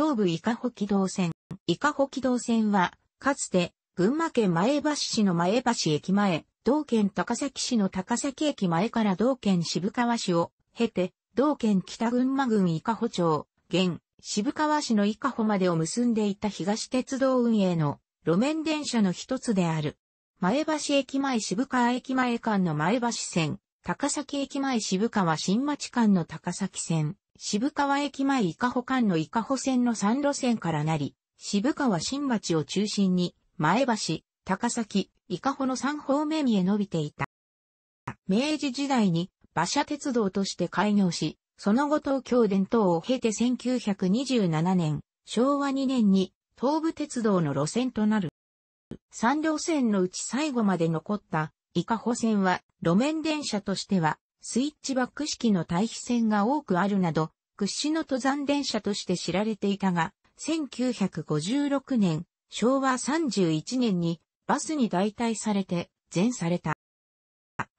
東武伊香保機動線。伊香保機動線は、かつて、群馬県前橋市の前橋駅前、同県高崎市の高崎駅前から同県渋川市を経て、同県北群馬郡伊香保町、現、渋川市の伊香保までを結んでいた東鉄道運営の路面電車の一つである。前橋駅前渋川駅前間の前橋線、高崎駅前渋川新町間の高崎線、渋川駅前伊香保間の伊香保線の3路線からなり、渋川新町を中心に、前橋、高崎、伊香保の3方面へ伸びていた。明治時代に馬車鉄道として開業し、その後東京伝統を経て1927年、昭和2年に東武鉄道の路線となる。3両線のうち最後まで残った伊香保線は路面電車としてはスイッチバック式の対比線が多くあるなど、屈指の登山電車として知られていたが、1956年、昭和31年にバスに代替されて、全された。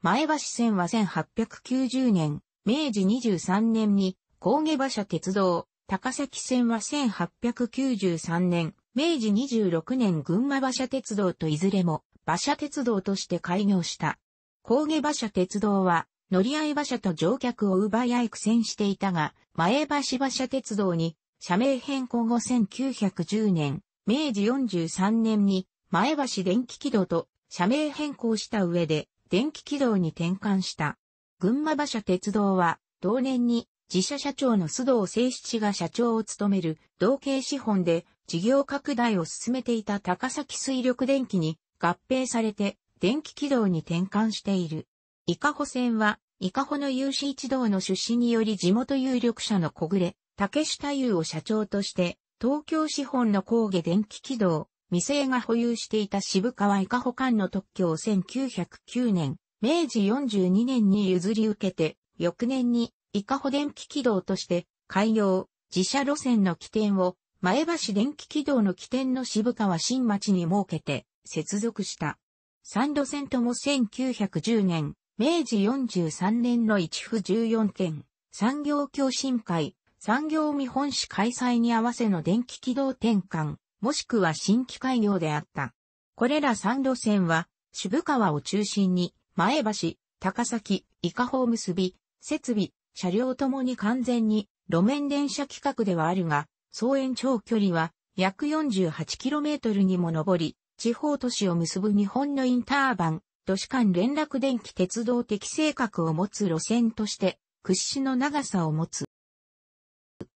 前橋線は1890年、明治23年に、高下馬車鉄道、高崎線は1893年、明治26年群馬馬車鉄道といずれも馬車鉄道として開業した。高下馬車鉄道は乗り合い馬車と乗客を奪い合い苦戦していたが、前橋馬車鉄道に社名変更後1910年、明治43年に前橋電気軌道と社名変更した上で電気軌道に転換した。群馬馬車鉄道は同年に自社社長の須藤誠七が社長を務める同系資本で事業拡大を進めていた高崎水力電気に合併されて電気軌道に転換している。伊香保線は、伊香保の有志一同の出資により地元有力者の小暮、竹下優を社長として、東京資本の工芸電気軌道、未成が保有していた渋川伊香保間の特許を1909年、明治42年に譲り受けて、翌年に伊香保電気軌道として開業、自社路線の起点を前橋電気軌道の起点の渋川新町に設けて接続した。三路線とも1910年、明治43年の一府14県、産業共振会、産業見本市開催に合わせの電気軌道転換、もしくは新規開業であった。これら3路線は、渋川を中心に、前橋、高崎、伊香保を結び、設備、車両ともに完全に路面電車規格ではあるが、総延長距離は約 48km にも上り、地方都市を結ぶ日本のインターバン、都市間連絡電気鉄道的性格を持つ路線として屈指の長さを持つ。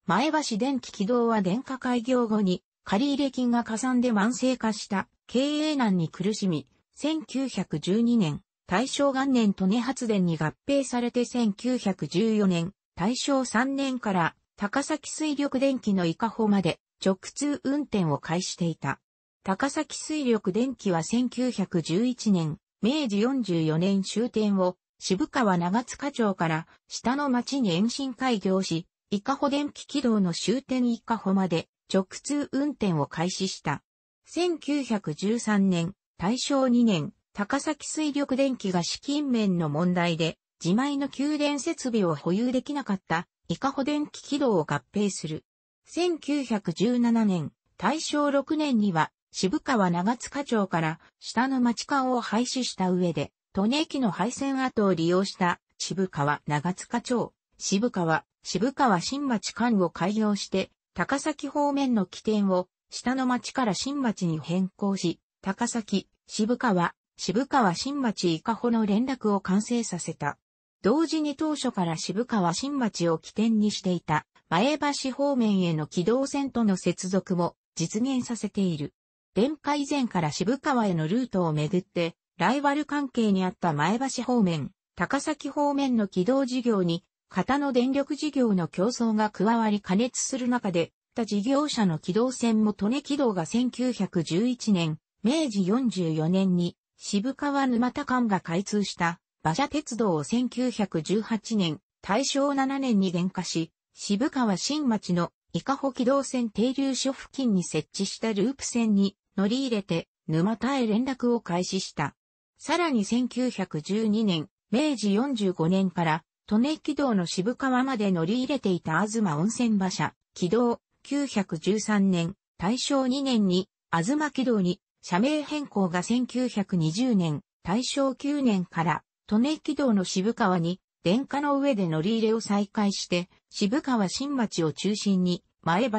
前橋電気軌道は電化開業後に借入金が加算で慢性化した経営難に苦しみ、1912年、大正元年利根発電に合併されて1914年、大正3年から高崎水力電気の伊香保まで直通運転を開始していた。高崎水力電気は1911年、明治44年終点を渋川長塚町から下の町に延伸開業し、伊香保電気軌道の終点伊香保まで直通運転を開始した。1913年、大正2年、高崎水力電気が資金面の問題で、自前の給電設備を保有できなかった伊香保電気軌道を合併する。1917年、大正6年には渋川長塚町から下の町間を廃止した上で、利根駅の廃線跡を利用した渋川長塚町、渋川、渋川新町間を開業して、高崎方面の起点を下の町から新町に変更し、高崎、渋川、渋川新町以下保の連絡を完成させた。同時に当初から渋川新町を起点にしていた前橋方面への軌道線との接続も実現させている。連下以前から渋川へのルートをめぐって、ライバル関係にあった前橋方面、高崎方面の軌道事業に、型の電力事業の競争が加わり加熱する中で、他事業者の軌道線も利根軌道が1911年、明治44年に渋川沼田間が開通した馬車鉄道を1918年、大正7年に減化し、渋川新町の伊香保軌道線停留所付近に設置したループ線に乗り入れて沼田へ連絡を開始した。さらに1912年、明治45年から利根軌道の渋川まで乗り入れていた東温泉馬車、軌道913年、大正2年に東軌道に社名変更が1920年、大正9年から利根軌道の渋川に電化の上で乗り入れを再開して、渋川新町を中心に、前橋、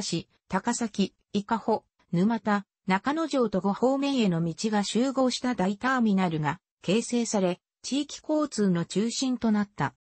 高崎、伊香保、沼田、中野城と五方面への道が集合した大ターミナルが形成され、地域交通の中心となった。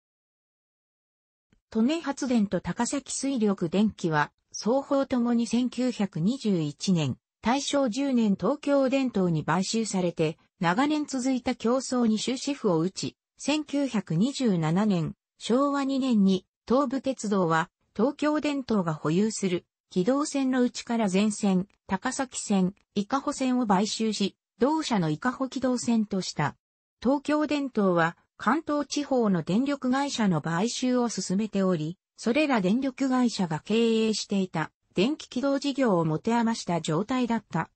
利根発電と高崎水力電気は、双方ともに1921年、大正10年東京電灯に買収されて、長年続いた競争に終止符を打ち、1927年、昭和2年に東武鉄道は東京電灯が保有する機動線のうちから前線、高崎線、伊香保線を買収し、同社の伊香保機動線とした。東京電灯は関東地方の電力会社の買収を進めており、それら電力会社が経営していた電気機動事業を持て余した状態だった。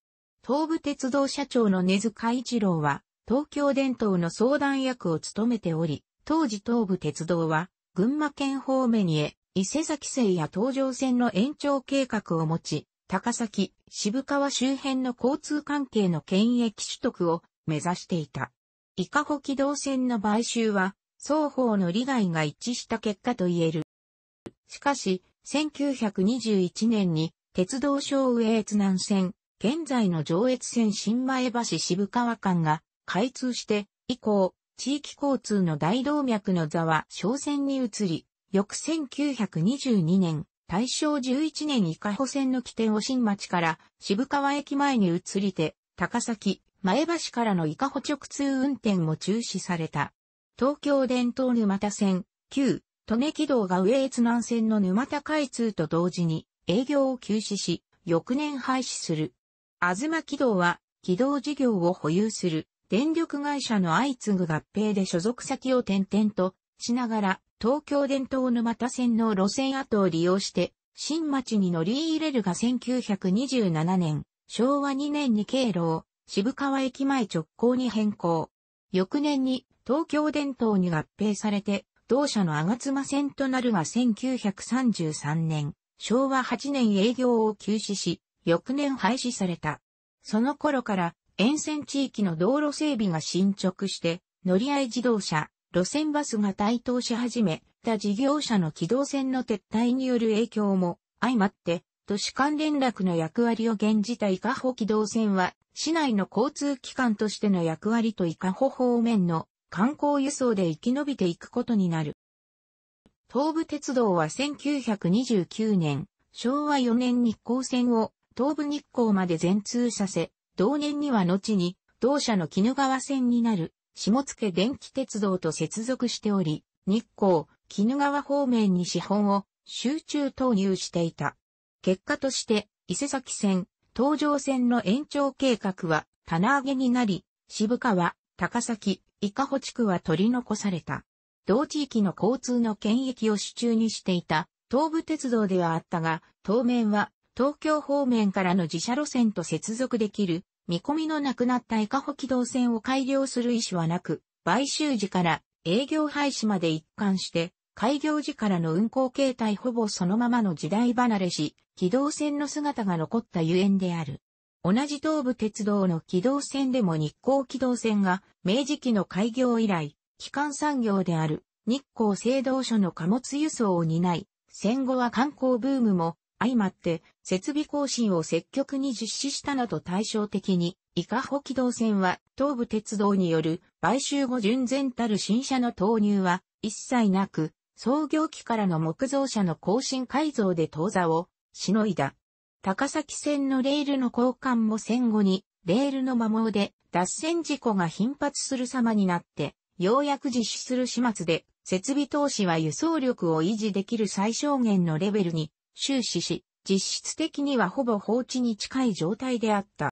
東武鉄道社長の根塚一郎は、東京電灯の相談役を務めており、当時東武鉄道は、群馬県方面へ伊勢崎線や東上線の延長計画を持ち、高崎、渋川周辺の交通関係の権益取得を目指していた。伊香保機動線の買収は、双方の利害が一致した結果と言える。しかし、1921年に、鉄道省上越南線、現在の上越線新前橋渋川間が開通して、以降、地域交通の大動脈の座は商船に移り、翌1922年、大正11年伊下保線の起点を新町から渋川駅前に移りて、高崎、前橋からの伊香保直通運転も中止された。東京伝統沼田線、旧、利根軌道が上越南線の沼田開通と同時に営業を休止し、翌年廃止する。あずま軌道は、軌道事業を保有する電力会社の相次ぐ合併で所属先を転々としながら、東京伝統沼田線の路線跡を利用して、新町に乗り入れるが1927年、昭和2年に経路を渋川駅前直行に変更。翌年に東京伝統に合併されて、同社の吾妻線となるが1933年、昭和8年営業を休止し、翌年廃止された。その頃から沿線地域の道路整備が進捗して、乗り合い自動車、路線バスが台頭し始めた事業者の機動線の撤退による影響も相まって、都市間連絡の役割を現じた伊香保機動線は、市内の交通機関としての役割と伊香保方面の観光輸送で生き延びていくことになる。東武鉄道は1929年、昭和4年日光線を東武日光まで全通させ、同年には後に同社の鬼怒川線になる下野電気鉄道と接続しており、日光、鬼怒川方面に資本を集中投入していた。結果として、伊勢崎線、東上線の延長計画は棚上げになり、渋川、高崎、伊香保地区は取り残された。同地域の交通の権益を主中にしていた東武鉄道ではあったが、当面は東京方面からの自社路線と接続できる見込みのなくなった伊香保機動船を改良する意思はなく、買収時から営業廃止まで一貫して、開業時からの運行形態ほぼそのままの時代離れし、機動船の姿が残ったゆえんである。同じ東武鉄道の機動船でも日光機動船が明治期の開業以来、基幹産業である日光製道所の貨物輸送を担い、戦後は観光ブームも相まって設備更新を積極に実施したなど対照的に、伊香保機動線は東武鉄道による買収後純然たる新車の投入は一切なく、創業期からの木造車の更新改造で当座をしのいだ。高崎線のレールの交換も戦後に、レールの摩耗で脱線事故が頻発する様になって、ようやく実施する始末で、設備投資は輸送力を維持できる最小限のレベルに終始し、実質的にはほぼ放置に近い状態であった。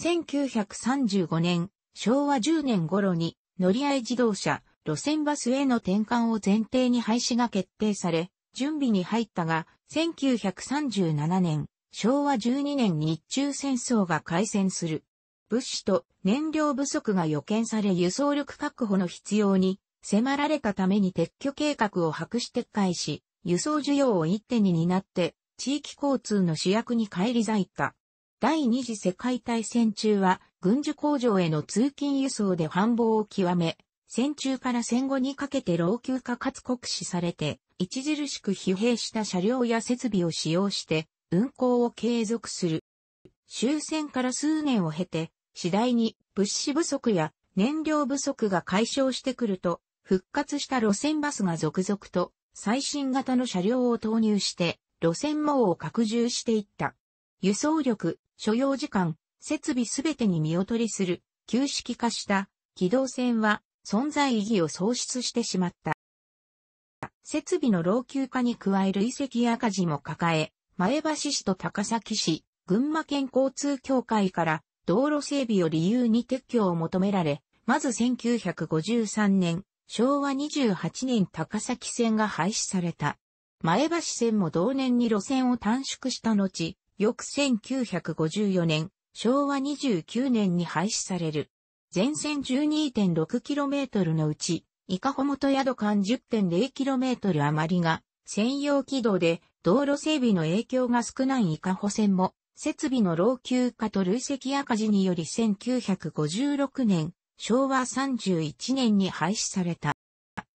1935年、昭和10年頃に乗り合い自動車、路線バスへの転換を前提に廃止が決定され、準備に入ったが、1937年、昭和12年日中戦争が開戦する。物資と燃料不足が予見され輸送力確保の必要に迫られたために撤去計画を白紙撤回し、輸送需要を一手に担って、地域交通の主役に返り咲いた。第二次世界大戦中は、軍需工場への通勤輸送で繁忙を極め、戦中から戦後にかけて老朽化かつ酷使されて、著しく疲弊した車両や設備を使用して、運行を継続する。終戦から数年を経て、次第に物資不足や燃料不足が解消してくると、復活した路線バスが続々と最新型の車両を投入して、路線網を拡充していった。輸送力、所要時間、設備すべてに見劣りする、旧式化した機動船は存在意義を喪失してしまった。設備の老朽化に加える遺跡赤字も抱え、前橋市と高崎市、群馬県交通協会から道路整備を理由に撤去を求められ、まず1953年、昭和28年高崎線が廃止された。前橋線も同年に路線を短縮した後、翌1954年、昭和29年に廃止される。全線 12.6km のうち、伊香保元宿間 10.0km 余りが専用軌道で道路整備の影響が少ない伊香保線も設備の老朽化と累積赤字により1956年昭和31年に廃止された。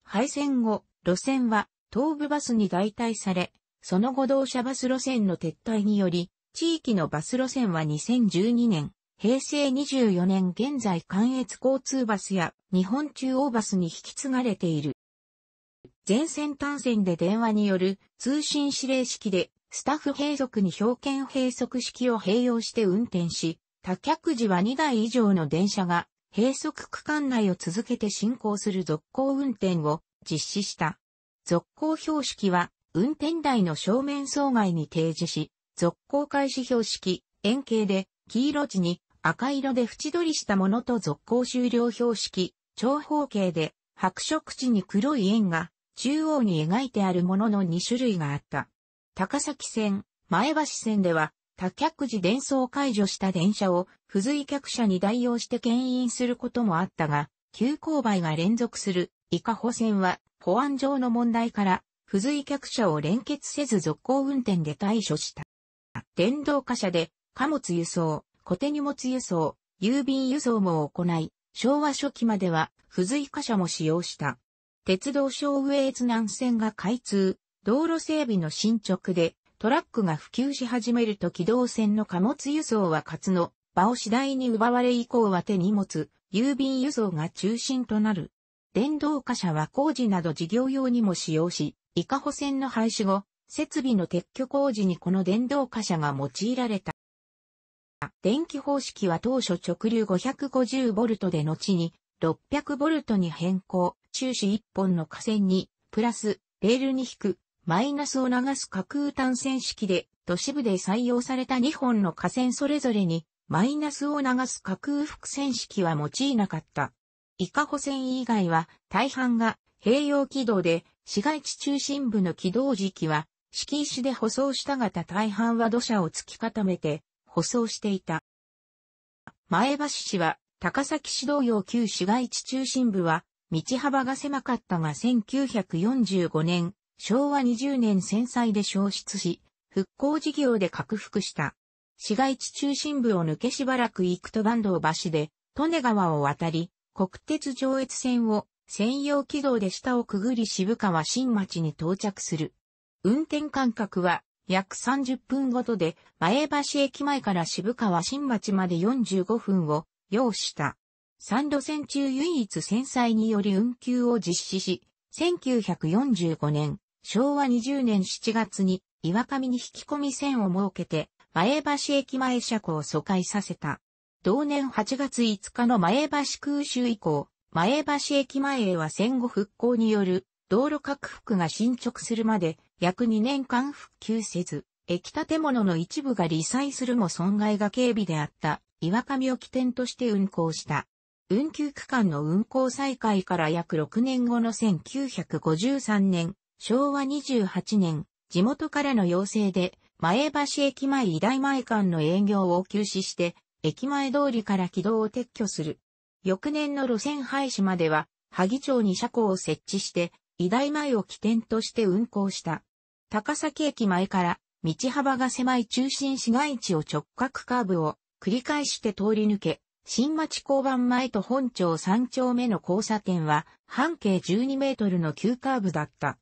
廃線後、路線は東部バスに代替され、その後同社バス路線の撤退により、地域のバス路線は2012年、平成24年現在関越交通バスや日本中央バスに引き継がれている。全線単線で電話による通信指令式でスタッフ閉塞に表券閉塞式を併用して運転し、多客時は2台以上の電車が閉塞区間内を続けて進行する続行運転を実施した。続行標識は、運転台の正面総外に提示し、続行開始標識、円形で、黄色地に赤色で縁取りしたものと続行終了標識、長方形で、白色地に黒い円が、中央に描いてあるものの2種類があった。高崎線、前橋線では、多客時伝送解除した電車を付随客車に代用して牽引することもあったが、急勾配が連続する伊香保線は保安上の問題から付随客車を連結せず続行運転で対処した。電動貨車で貨物輸送、小手荷物輸送、郵便輸送も行い、昭和初期までは付随貨車も使用した。鉄道省上ズ南線が開通、道路整備の進捗でトラックが普及し始めると機動船の貨物輸送は活の場を次第に奪われ以降は手荷物、郵便輸送が中心となる。電動貨車は工事など事業用にも使用し、イカホ船の廃止後、設備の撤去工事にこの電動貨車が用いられた。電気方式は当初直流 550V で後に 600V に変更、中止1本の架線に、プラス、レールに引く、マイナスを流す架空単線式で、都市部で採用された2本の架線それぞれに、マイナスを流す架空伏線式は用いなかった。伊香保線以外は、大半が併用軌道で、市街地中心部の軌道時期は、敷石で舗装したがた大半は土砂を突き固めて、舗装していた。前橋市は、高崎市同様旧市街地中心部は、道幅が狭かったが1945年、昭和20年戦災で消失し、復興事業で拡幅した。市街地中心部を抜けしばらく行くと坂東橋で、利根川を渡り、国鉄上越線を専用軌道で下をくぐり渋川新町に到着する。運転間隔は約30分ごとで前橋駅前から渋川新町まで45分を要した。三路線中唯一戦災により運休を実施し、1945年昭和20年7月に岩上に引き込み線を設けて、前橋駅前車庫を疎開させた。同年8月5日の前橋空襲以降、前橋駅前へは戦後復興による道路拡幅が進捗するまで約2年間復旧せず、駅建物の一部が理災するも損害が軽微であった岩上を起点として運行した。運休区間の運行再開から約6年後の1953年昭和28年、地元からの要請で、前橋駅前医大前館の営業を休止して、駅前通りから軌道を撤去する。翌年の路線廃止までは、萩町に車庫を設置して、医大前を起点として運行した。高崎駅前から、道幅が狭い中心市街地を直角カーブを繰り返して通り抜け、新町交番前と本町三丁目の交差点は半径12メートルの急カーブだった。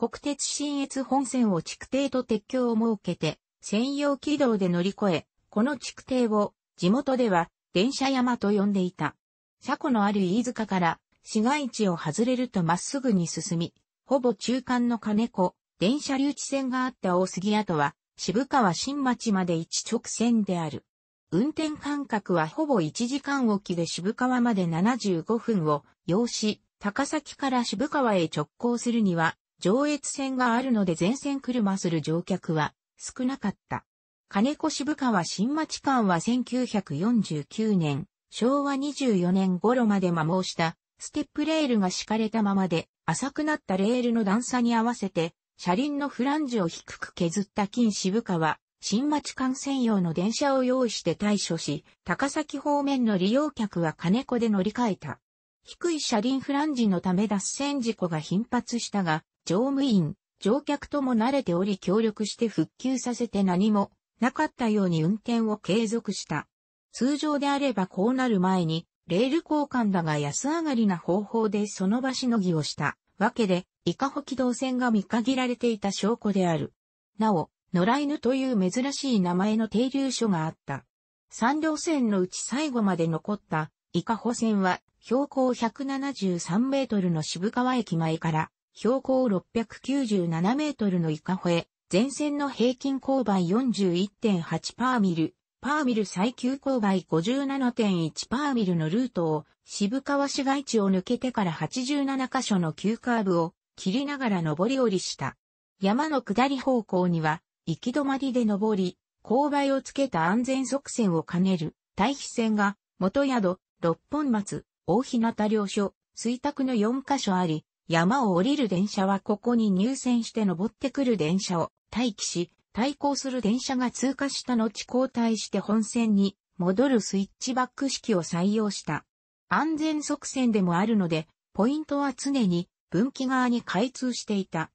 国鉄新越本線を築堤と鉄橋を設けて、専用軌道で乗り越え、この築堤を地元では電車山と呼んでいた。車庫のある飯塚から市街地を外れるとまっすぐに進み、ほぼ中間の金子、電車留置線があった大杉跡は渋川新町まで一直線である。運転間隔はほぼ1時間おきで渋川まで75分を要し、高崎から渋川へ直行するには上越線があるので全線車する乗客は少なかった。金子渋川新町間は1949年、昭和24年頃まで摩耗したステップレールが敷かれたままで浅くなったレールの段差に合わせて車輪のフランジを低く削った金渋川新町間専用の電車を用意して対処し、高崎方面の利用客は金子で乗り換えた。低い車輪フランジのため脱線事故が頻発したが、乗務員、乗客とも慣れており協力して復旧させて何もなかったように運転を継続した。通常であればこうなる前に、レール交換だが安上がりな方法でその場しのぎをしたわけで、伊香保機動船が見限られていた証拠である。なお、野良犬という珍しい名前の停留所があった。三両線のうち最後まで残った伊香保線は標高173メートルの渋川駅前から標高697メートルのイカホエ、前線の平均勾配41.8パーミル、パーミル最急勾配57.1パーミルのルートを渋川市街地を抜けてから87箇所の急カーブを切りながら上り下りした。山の下り方向には行き止まりで上り、勾配をつけた安全側線を兼ねる対比線が元宿、六本松、大日向両所、水卓の4箇所あり、山を降りる電車はここに入線して登ってくる電車を待機し、対抗する電車が通過した後交代して本線に戻るスイッチバック式を採用した。安全側線でもあるので、ポイントは常に分岐側に開通していた。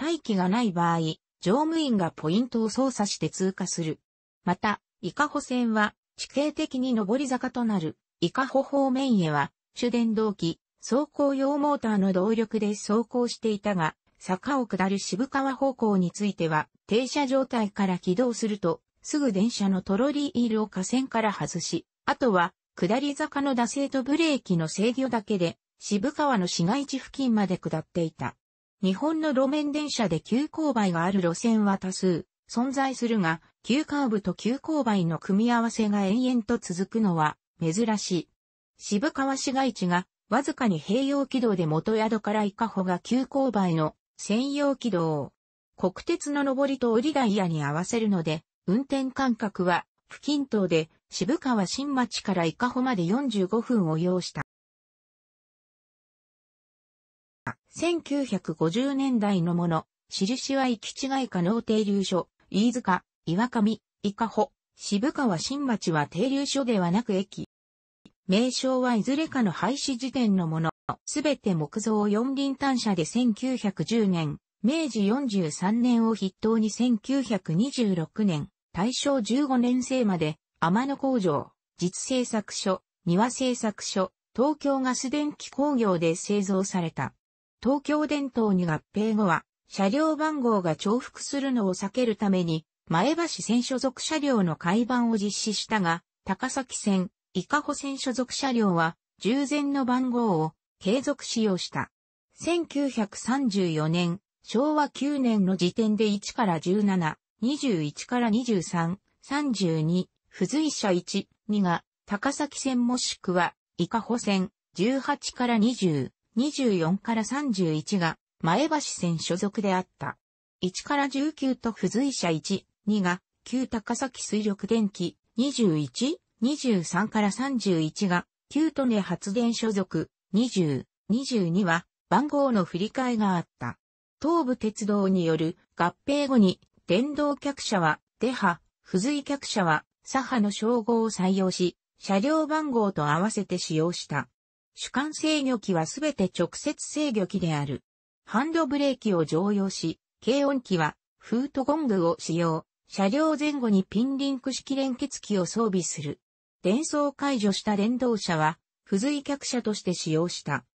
待機がない場合、乗務員がポイントを操作して通過する。また、伊香保線は地形的に上り坂となる伊香保方面へは主電動機、走行用モーターの動力で走行していたが、坂を下る渋川方向については、停車状態から起動すると、すぐ電車のトロリーイールを架線から外し、あとは、下り坂の惰性とブレーキの制御だけで、渋川の市街地付近まで下っていた。日本の路面電車で急勾配がある路線は多数存在するが、急カーブと急勾配の組み合わせが延々と続くのは珍しい。渋川市街地がわずかに併用軌道で元宿から伊香保が急勾配の専用軌道。国鉄の上りと降りダイヤに合わせるので、運転間隔は付近等で渋川新町から伊香保まで45分を要した。1950年代のもの、印は行き違い可能停留所、飯塚、岩上、伊香保、渋川新町は停留所ではなく駅。名称はいずれかの廃止時点のもの、すべて木造四輪単車で1910年、明治43年を筆頭に1926年、大正15年生まで、天野工場、実製作所、庭製作所、東京ガス電気工業で製造された。東京電灯に合併後は、車両番号が重複するのを避けるために、前橋線所属車両の改番を実施したが、高崎線、伊香保線所属車両は、従前の番号を継続使用した。1934年、昭和9年の時点で1から17、21から23、32、付随車1、2が、高崎線もしくは、伊香保線、18から20、24から31が、前橋線所属であった。1から19と付随車1、2が、旧高崎水力電気、21、23から31が、キュートネ発電所属、20、22は、番号の振り替えがあった。東武鉄道による合併後に、電動客車は、デハ、付随客車は、サハの称号を採用し、車両番号と合わせて使用した。主管制御機はすべて直接制御機である。ハンドブレーキを常用し、軽音機はフートゴングを使用。車両前後にピンリンク式連結機を装備する。電装解除した電動車は、付随客車として使用した。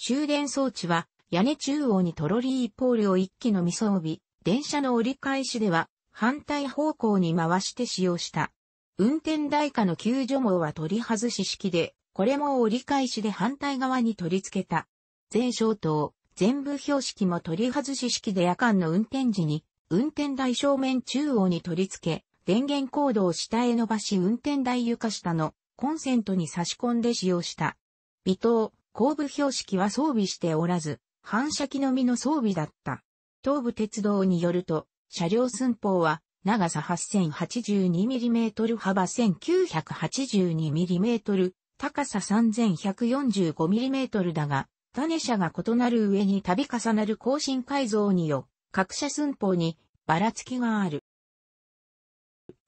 終電装置は、屋根中央にトロリーポールを一機の未装備、電車の折り返しでは、反対方向に回して使用した。運転台下の救助網は取り外し式で、これも折り返しで反対側に取り付けた。全消灯、全部標識も取り外し式で夜間の運転時に、運転台正面中央に取り付け、電源コードを下へ伸ばし運転台床下のコンセントに差し込んで使用した。微糖、後部標識は装備しておらず、反射機のみの装備だった。東武鉄道によると、車両寸法は長さ 8082mm 幅 1982mm 高さ 3145mm だが、種車が異なる上に度重なる更新改造によ、各車寸法にばらつきがある。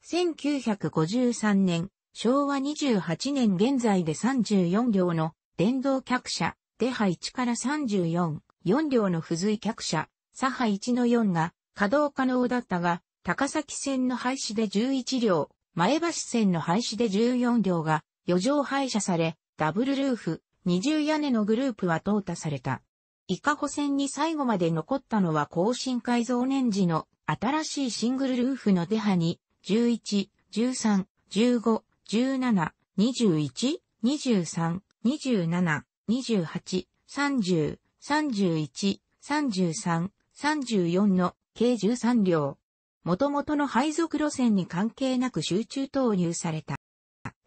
1953年、昭和28年現在で34両の電動客車、デハ1から34、4両の付随客車、左ハ1の4が稼働可能だったが、高崎線の廃止で11両、前橋線の廃止で14両が余剰廃車され、ダブルルーフ、二重屋根のグループは淘汰された。伊香保線に最後まで残ったのは更新改造年時の新しいシングルルーフのデハに、11、13、15、17、21、23、27、28、30、31、33、34の計13両。元々の配属路線に関係なく集中投入された。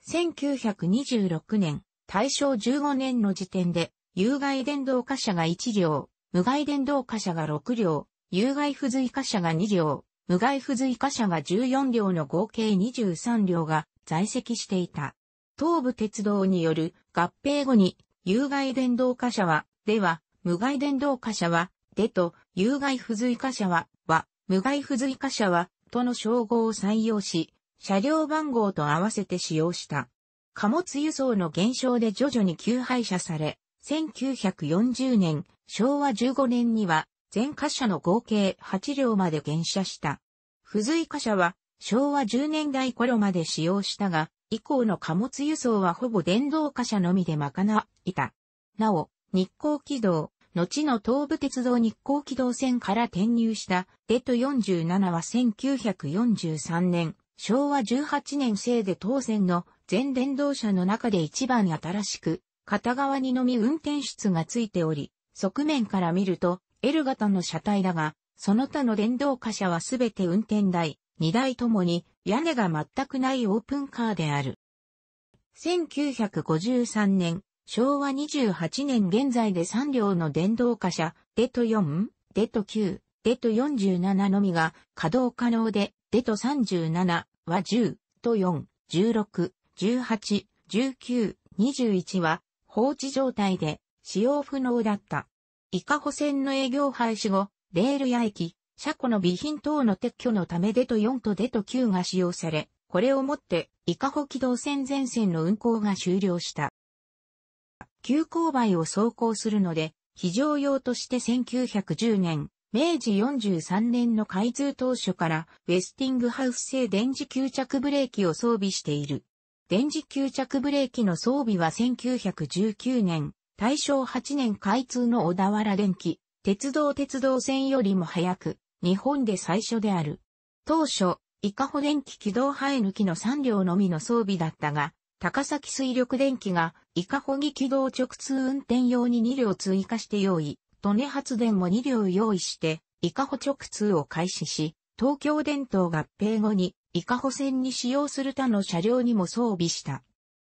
1926年、大正15年の時点で、有害電動貨車が1両、無害電動貨車が6両、有害付随貨車が2両、無害付随貨車が14両の合計23両が在籍していた。東武鉄道による合併後に有害電動貨車は、では、無害電動貨車は、でと、有害付随貨車は、は、無害付随貨車は、との称号を採用し、車両番号と合わせて使用した。貨物輸送の減少で徐々に急廃車され、1940年、昭和15年には全貨車の合計8両まで減車した。付随貨車は昭和10年代頃まで使用したが、以降の貨物輸送はほぼ電動貨車のみで賄いた。なお、日光軌道、後の東武鉄道日光軌道線から転入したデト47は1943年、昭和18年生で当選の全電動車の中で一番新しく、片側にのみ運転室がついており、側面から見ると L 型の車体だが、その他の電動貨車はすべて運転台、2台ともに屋根が全くないオープンカーである。1953年、昭和28年現在で3両の電動貨車、デト4、デト9、デト47のみが稼働可能で、デト37は10、と4、16、18、19、21は放置状態で使用不能だった。伊香保線の営業廃止後、レールや駅、車庫の備品等の撤去のためデト4とデト9が使用され、これをもって、伊香保機動線全線の運行が終了した。急勾配を走行するので、非常用として1910年、明治43年の開通当初から、ウェスティングハウス製電磁吸着ブレーキを装備している。電磁吸着ブレーキの装備は1919年、大正8年開通の小田原電気、鉄道鉄道線よりも早く、日本で最初である。当初、伊香保電気軌道生え抜きの3両のみの装備だったが、高崎水力電気が伊香保木軌道直通運転用に2両追加して用意、利根発電も2両用意して、伊香保直通を開始し、東京電灯合併後に伊香保線に使用する他の車両にも装備した。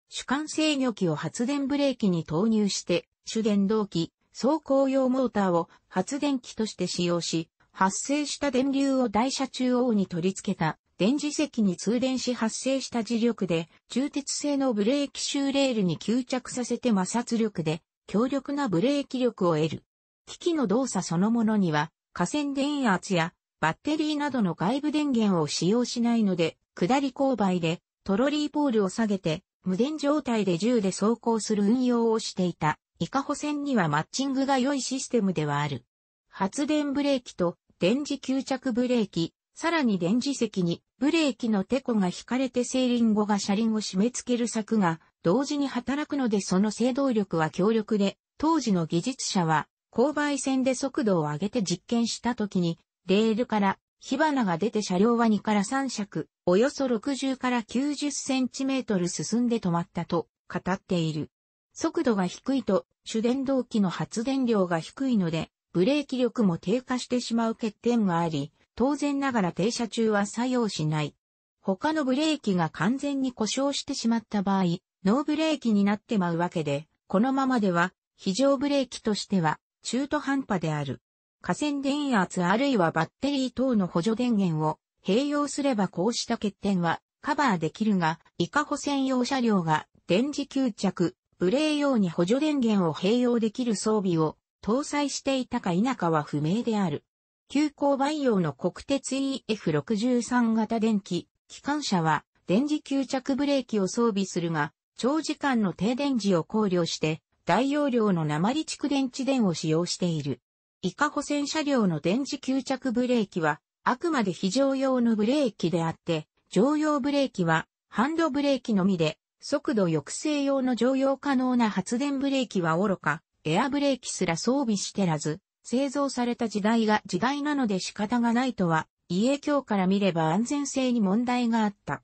主幹制御機を発電ブレーキに投入して、主電動機、走行用モーターを発電機として使用し、発生した電流を台車中央に取り付けた電磁石に通電し発生した磁力で、中鉄製のブレーキシューレールに吸着させて摩擦力で、強力なブレーキ力を得る。機器の動作そのものには、河川電圧やバッテリーなどの外部電源を使用しないので、下り勾配でトロリーポールを下げて無電状態で銃で走行する運用をしていた、イカホ線にはマッチングが良いシステムではある。発電ブレーキと電磁吸着ブレーキ、さらに電磁石にブレーキのテコが引かれてセーリン後が車輪を締め付ける柵が同時に働くのでその制動力は強力で、当時の技術者は勾配線で速度を上げて実験した時に、レールから火花が出て車両は2から3尺、およそ60から90センチメートル進んで止まったと語っている。速度が低いと主電動機の発電量が低いので、ブレーキ力も低下してしまう欠点があり、当然ながら停車中は作用しない。他のブレーキが完全に故障してしまった場合、ノーブレーキになってまうわけで、このままでは、非常ブレーキとしては、中途半端である。河川電圧あるいはバッテリー等の補助電源を併用すればこうした欠点はカバーできるが、イカホ専用車両が電磁吸着、ブレー用に補助電源を併用できる装備を搭載していたか否かは不明である。急勾配用の国鉄 EF63 型電気、機関車は電磁吸着ブレーキを装備するが、長時間の停電時を考慮して大容量の鉛蓄電池電を使用している。イカ保線車両の電磁吸着ブレーキはあくまで非常用のブレーキであって、常用ブレーキはハンドブレーキのみで、速度抑制用の常用可能な発電ブレーキは愚か、エアブレーキすら装備してらず、製造された時代が時代なので仕方がないとは、家日から見れば安全性に問題があった。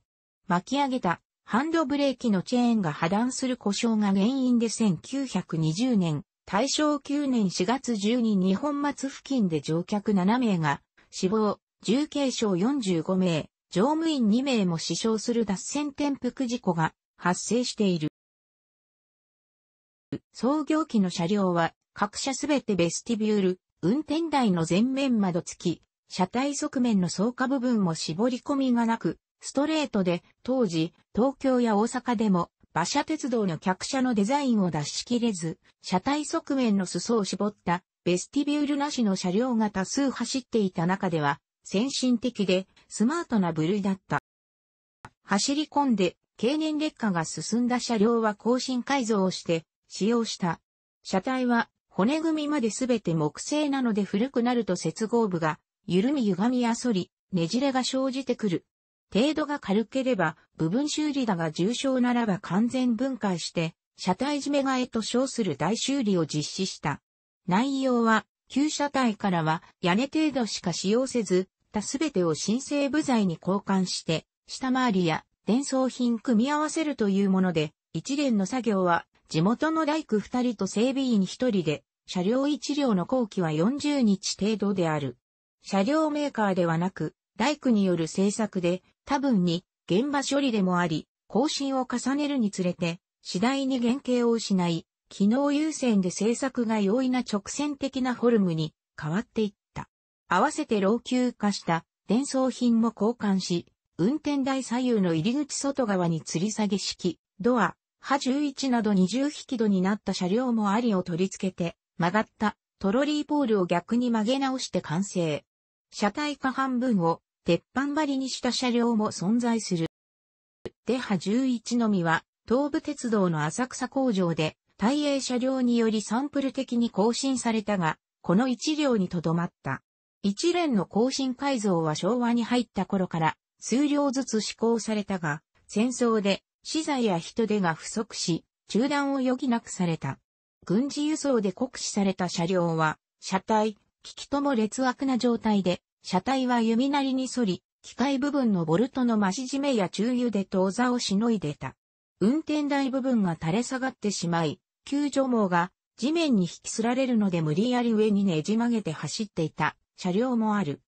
巻き上げたハンドブレーキのチェーンが破断する故障が原因で1920年、大正9年4月12日本末付近で乗客7名が死亡、重軽傷45名、乗務員2名も死傷する脱線転覆事故が発生している。創業期の車両は各社すべてベスティビュール、運転台の前面窓付き、車体側面の草下部分も絞り込みがなく、ストレートで当時東京や大阪でも馬車鉄道の客車のデザインを出し切れず、車体側面の裾を絞ったベスティビュールなしの車両が多数走っていた中では、先進的でスマートな部類だった。走り込んで経年劣化が進んだ車両は更新改造をして使用した。車体は骨組みまで全て木製なので古くなると接合部が緩み歪みやそり、ねじれが生じてくる。程度が軽ければ部分修理だが重症ならば完全分解して車体締め替えと称する大修理を実施した。内容は旧車体からは屋根程度しか使用せず、他すべてを新生部材に交換して、下回りや伝送品組み合わせるというもので、一連の作業は地元の大工二人と整備員一人で、車両一両の工期は40日程度である。車両メーカーではなく、大工による製作で、多分に現場処理でもあり、更新を重ねるにつれて、次第に原型を失い、機能優先で製作が容易な直線的なフォルムに変わっていった。合わせて老朽化した伝送品も交換し、運転台左右の入り口外側に吊り下げ式、ドア、波11など20引き戸になった車両もありを取り付けて、曲がったトロリーポールを逆に曲げ直して完成。車体下半分を鉄板張りにした車両も存在する。デハ11のみは東武鉄道の浅草工場で大英車両によりサンプル的に更新されたが、この一両にとどまった。一連の更新改造は昭和に入った頃から数両ずつ施行されたが、戦争で資材や人手が不足し、中断を余儀なくされた。軍事輸送で酷使された車両は、車体、機器とも劣悪な状態で、車体は弓なりに反り、機械部分のボルトの増し締めや中油で当座をしのいでた。運転台部分が垂れ下がってしまい、救助網が地面に引きすられるので無理やり上にねじ曲げて走っていた車両もある。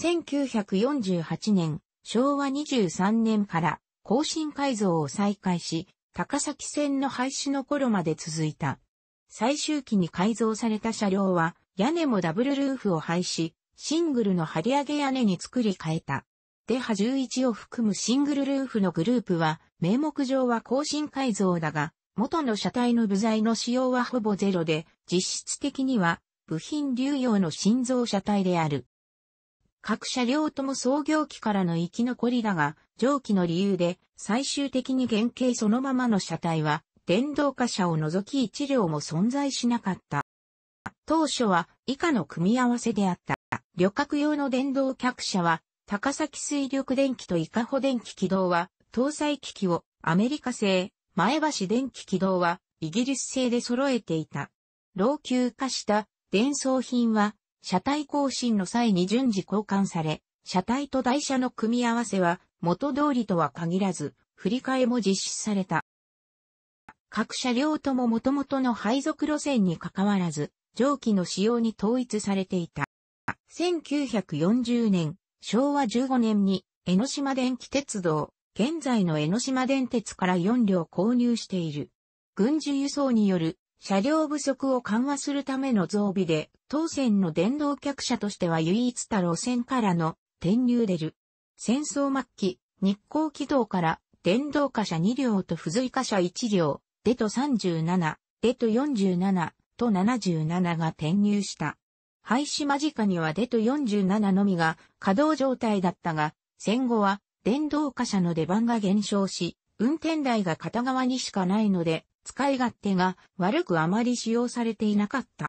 1948年、昭和23年から更新改造を再開し、高崎線の廃止の頃まで続いた。最終期に改造された車両は、屋根もダブルルーフを廃止、シングルの張り上げ屋根に作り変えた。デハ11を含むシングルルーフのグループは、名目上は更新改造だが、元の車体の部材の使用はほぼゼロで、実質的には部品流用の心臓車体である。各車両とも創業期からの生き残りだが、上記の理由で最終的に原型そのままの車体は、電動化車を除き1両も存在しなかった。当初は以下の組み合わせであった。旅客用の電動客車は、高崎水力電気と伊香保電気軌道は、搭載機器をアメリカ製前橋電気軌道はイギリス製で揃えていた。老朽化した電装品は車体更新の際に順次交換され、車体と台車の組み合わせは元通りとは限らず、振り替えも実施された。各車両とも元々の配属路線に関わらず、蒸気の使用に統一されていた。1940年、昭和15年に江ノ島電気鉄道、現在の江ノ島電鉄から4両購入している。軍事輸送による車両不足を緩和するための増備で、当線の電動客車としては唯一た路線からの転入出る。戦争末期、日光軌道から電動貨車2両と付随貨車1両、デト37、デト47と77が転入した。廃止間近にはデト47のみが稼働状態だったが、戦後は電動貨車の出番が減少し、運転台が片側にしかないので、使い勝手が悪くあまり使用されていなかった。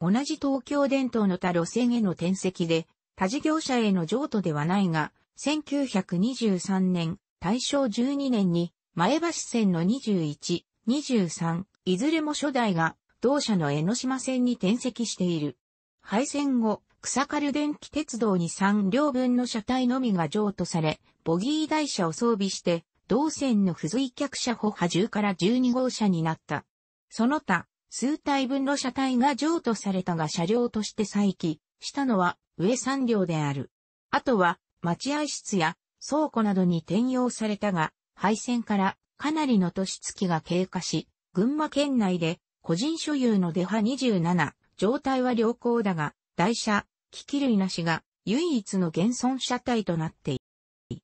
同じ東京電灯の他路線への転籍で、他事業者への譲渡ではないが、1923年、大正12年に、前橋線の21、23、いずれも初代が、同社の江ノ島線に転籍している。廃線後、草刈電気鉄道に3両分の車体のみが譲渡され、ボギー台車を装備して、同線の付随客車歩波10から12号車になった。その他、数体分の車体が譲渡されたが車両として再起したのは上3両である。あとは、待合室や倉庫などに転用されたが、廃線からかなりの年月が経過し、群馬県内で個人所有の出波27、状態は良好だが、台車、機器類なしが唯一の現存車体となっている。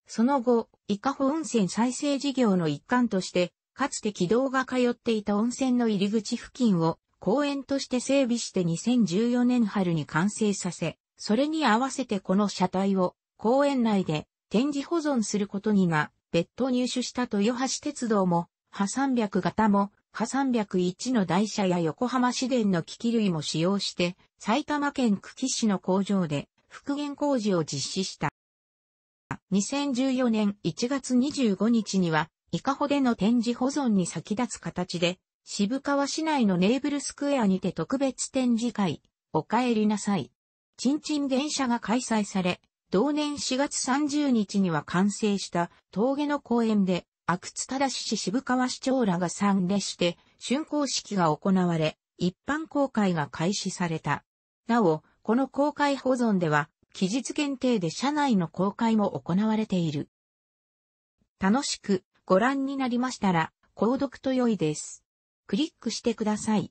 その後、伊香保温泉再生事業の一環として、かつて軌道が通っていた温泉の入り口付近を公園として整備して2014年春に完成させ、それに合わせてこの車体を公園内で展示保存することにが別途入手した豊橋鉄道も、破300型も火301の台車や横浜市電の機器類も使用して、埼玉県久喜市の工場で復元工事を実施した。2014年1月25日には、伊香保での展示保存に先立つ形で、渋川市内のネーブルスクエアにて特別展示会、お帰りなさい。ちんちん電車が開催され、同年4月30日には完成した峠の公園で阿久津忠氏渋川市長らが参列して、竣工式が行われ、一般公開が開始された。なお、この公開保存では、期日限定で社内の公開も行われている。楽しくご覧になりましたら、購読と良いです。クリックしてください。